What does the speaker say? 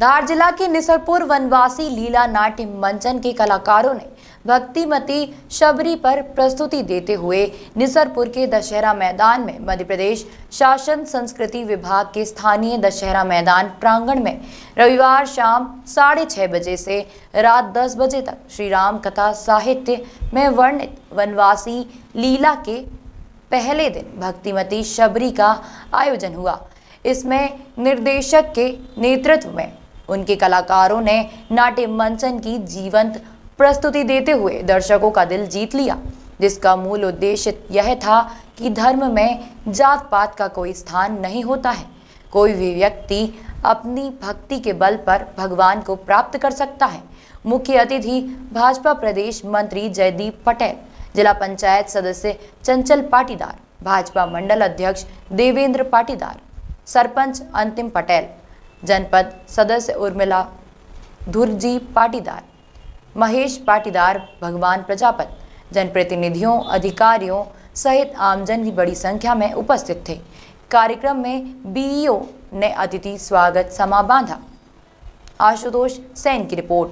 धार जिला के निसरपुर वनवासी लीला नाट्य मंचन के कलाकारों ने भक्तिमती शबरी पर प्रस्तुति देते हुए निसरपुर के दशहरा मैदान में मध्य प्रदेश शासन संस्कृति विभाग के स्थानीय दशहरा मैदान प्रांगण में रविवार शाम साढ़े छः बजे से रात दस बजे तक श्री राम कथा साहित्य में वर्णित वनवासी लीला के पहले दिन भक्तिमती शबरी का आयोजन हुआ इसमें निर्देशक के नेतृत्व में उनके कलाकारों ने नाट्य मंचन की जीवंत प्रस्तुति देते हुए दर्शकों का दिल जीत लिया जिसका मूल उद्देश्य यह था कि धर्म में जात पात का कोई स्थान नहीं होता है कोई भी व्यक्ति अपनी भक्ति के बल पर भगवान को प्राप्त कर सकता है मुख्य अतिथि भाजपा प्रदेश मंत्री जयदीप पटेल जिला पंचायत सदस्य चंचल पाटीदार भाजपा मंडल अध्यक्ष देवेंद्र पाटीदार सरपंच अंतिम पटेल जनपद सदस्य उर्मिला धुरजी पाटीदार महेश पाटीदार भगवान प्रजापत जनप्रतिनिधियों अधिकारियों सहित आमजन भी बड़ी संख्या में उपस्थित थे कार्यक्रम में बीईओ ने अतिथि स्वागत समा बांधा आशुतोष सैन की रिपोर्ट